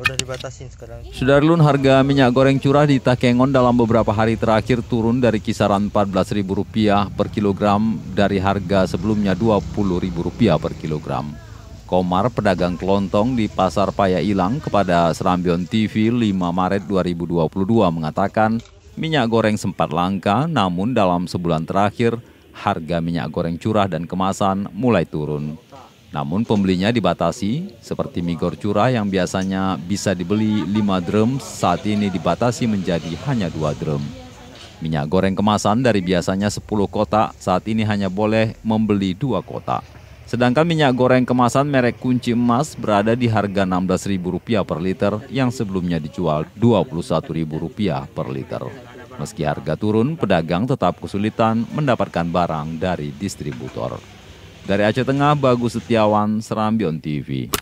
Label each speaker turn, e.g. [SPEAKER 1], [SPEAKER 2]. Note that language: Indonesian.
[SPEAKER 1] Udah dibatasin sekarang.
[SPEAKER 2] Sudarlun harga minyak goreng curah di Takengon dalam beberapa hari terakhir turun dari kisaran Rp14.000 per kilogram dari harga sebelumnya Rp20.000 per kilogram. Komar, pedagang kelontong di Pasar Paya Ilang kepada Serambion TV 5 Maret 2022 mengatakan minyak goreng sempat langka namun dalam sebulan terakhir harga minyak goreng curah dan kemasan mulai turun. Namun pembelinya dibatasi, seperti migor curah yang biasanya bisa dibeli 5 drum, saat ini dibatasi menjadi hanya 2 drum. Minyak goreng kemasan dari biasanya 10 kotak, saat ini hanya boleh membeli 2 kotak. Sedangkan minyak goreng kemasan merek kunci emas berada di harga Rp16.000 per liter yang sebelumnya dijual Rp21.000 per liter. Meski harga turun, pedagang tetap kesulitan mendapatkan barang dari distributor. Dari Aceh Tengah, Bagus Setiawan, Serambion TV.